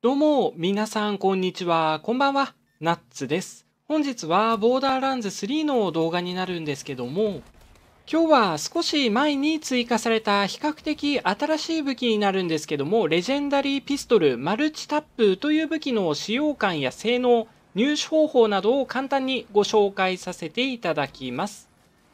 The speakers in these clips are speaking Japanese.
どうも、皆さん、こんにちは。こんばんは。ナッツです。本日は、ボーダーランズ3の動画になるんですけども、今日は少し前に追加された比較的新しい武器になるんですけども、レジェンダリーピストルマルチタップという武器の使用感や性能、入手方法などを簡単にご紹介させていただきます。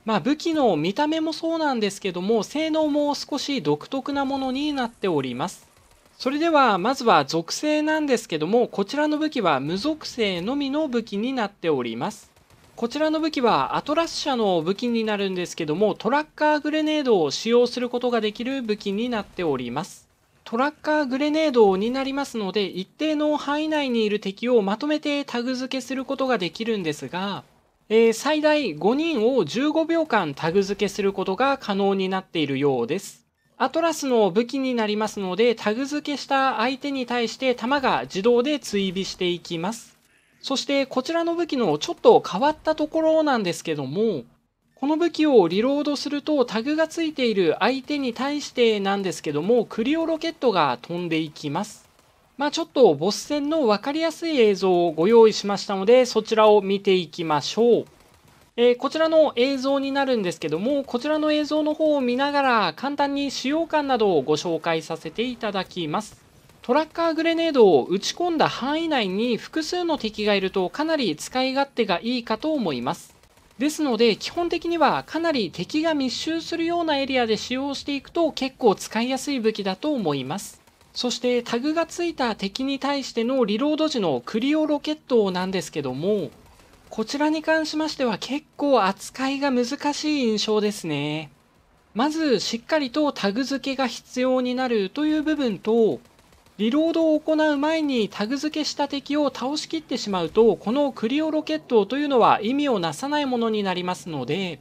まあ、武器の見た目もそうなんですけども、性能も少し独特なものになっております。それではまずは属性なんですけどもこちらの武器は無属性のみの武器になっておりますこちらの武器はアトラス社の武器になるんですけどもトラッカーグレネードを使用することができる武器になっておりますトラッカーグレネードになりますので一定の範囲内にいる敵をまとめてタグ付けすることができるんですが、えー、最大5人を15秒間タグ付けすることが可能になっているようですアトラスの武器になりますので、タグ付けした相手に対して弾が自動で追尾していきます。そしてこちらの武器のちょっと変わったところなんですけども、この武器をリロードするとタグが付いている相手に対してなんですけども、クリオロケットが飛んでいきます。まあちょっとボス戦の分かりやすい映像をご用意しましたので、そちらを見ていきましょう。えー、こちらの映像になるんですけどもこちらの映像の方を見ながら簡単に使用感などをご紹介させていただきますトラッカーグレネードを打ち込んだ範囲内に複数の敵がいるとかなり使い勝手がいいかと思いますですので基本的にはかなり敵が密集するようなエリアで使用していくと結構使いやすい武器だと思いますそしてタグがついた敵に対してのリロード時のクリオロケットなんですけどもこちらに関しましては結構扱いが難しい印象ですね。まず、しっかりとタグ付けが必要になるという部分と、リロードを行う前にタグ付けした敵を倒しきってしまうと、このクリオロケットというのは意味をなさないものになりますので、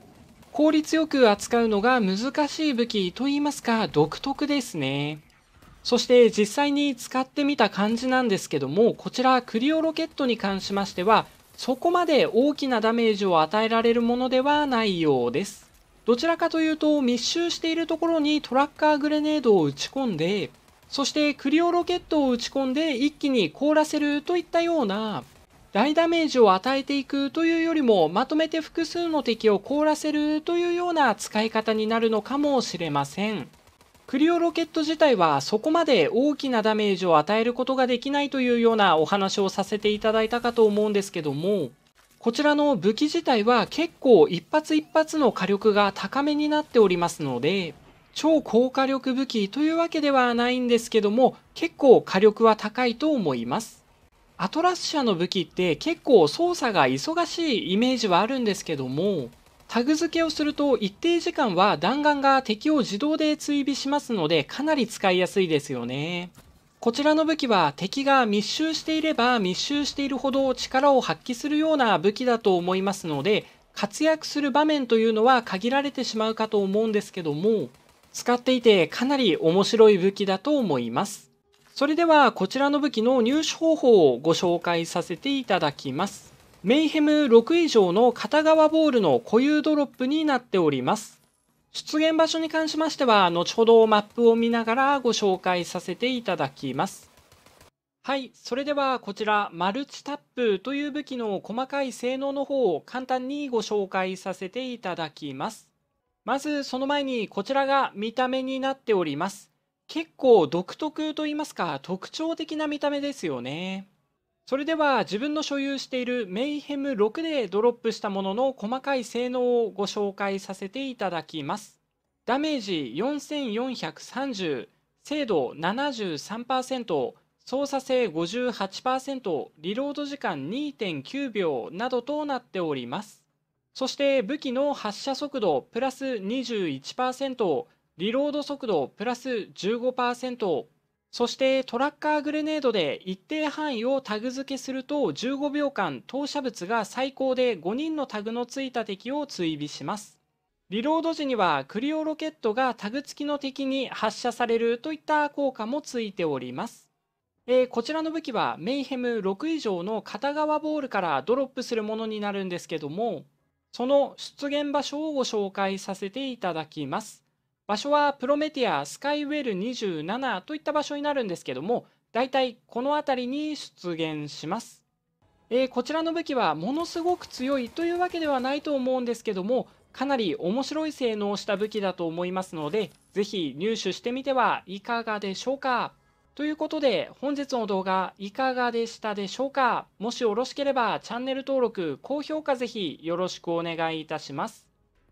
効率よく扱うのが難しい武器と言いますか、独特ですね。そして実際に使ってみた感じなんですけども、こちらクリオロケットに関しましては、そこまで大きなダメージを与えられるものではないようです。どちらかというと密集しているところにトラッカーグレネードを打ち込んで、そしてクリオロケットを打ち込んで一気に凍らせるといったような大ダメージを与えていくというよりもまとめて複数の敵を凍らせるというような使い方になるのかもしれません。クリオロケット自体はそこまで大きなダメージを与えることができないというようなお話をさせていただいたかと思うんですけどもこちらの武器自体は結構一発一発の火力が高めになっておりますので超高火力武器というわけではないんですけども結構火力は高いと思いますアトラス社の武器って結構操作が忙しいイメージはあるんですけどもタグ付けをすると一定時間は弾丸が敵を自動で追尾しますのでかなり使いやすいですよね。こちらの武器は敵が密集していれば密集しているほど力を発揮するような武器だと思いますので活躍する場面というのは限られてしまうかと思うんですけども使っていてかなり面白い武器だと思います。それではこちらの武器の入手方法をご紹介させていただきます。メイヘム6以上の片側ボールの固有ドロップになっております。出現場所に関しましては、後ほどマップを見ながらご紹介させていただきます。はい、それではこちら、マルチタップという武器の細かい性能の方を簡単にご紹介させていただきます。まずその前にこちらが見た目になっております。結構独特と言いますか、特徴的な見た目ですよね。それでは自分の所有しているメイヘム6でドロップしたものの細かい性能をご紹介させていただきます。ダメージ4430、精度73%、操作性58%、リロード時間2.9秒などとなっております。そして武器の発射速度プラス21%、リロード速度プラス15%、そしてトラッカーグレネードで一定範囲をタグ付けすると15秒間投射物が最高で5人のタグのついた敵を追尾します。リロード時にはクリオロケットがタグ付きの敵に発射されるといった効果もついております。えー、こちらの武器はメイヘム6以上の片側ボールからドロップするものになるんですけども、その出現場所をご紹介させていただきます。場所はプロメティアスカイウェル27といった場所になるんですけどもだいたいこの辺りに出現します、えー、こちらの武器はものすごく強いというわけではないと思うんですけどもかなり面白い性能をした武器だと思いますのでぜひ入手してみてはいかがでしょうかということで本日の動画いかがでしたでしょうかもしよろしければチャンネル登録高評価ぜひよろしくお願いいたします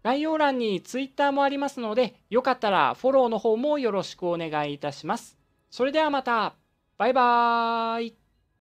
概要欄にツイッターもありますので、よかったらフォローの方もよろしくお願いいたします。それではまた。バイバーイ。